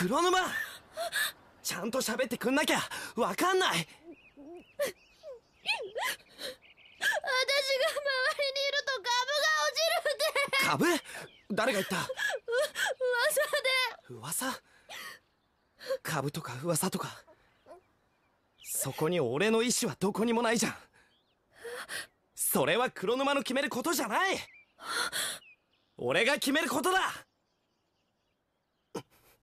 黒沼ちゃんと喋ってくんなきゃわかんない私が周りにいると株が落ちるって株誰が言った噂で噂株とか噂とかそこに俺の意志はどこにもないじゃんそれは黒沼の決めることじゃない俺が決めることだ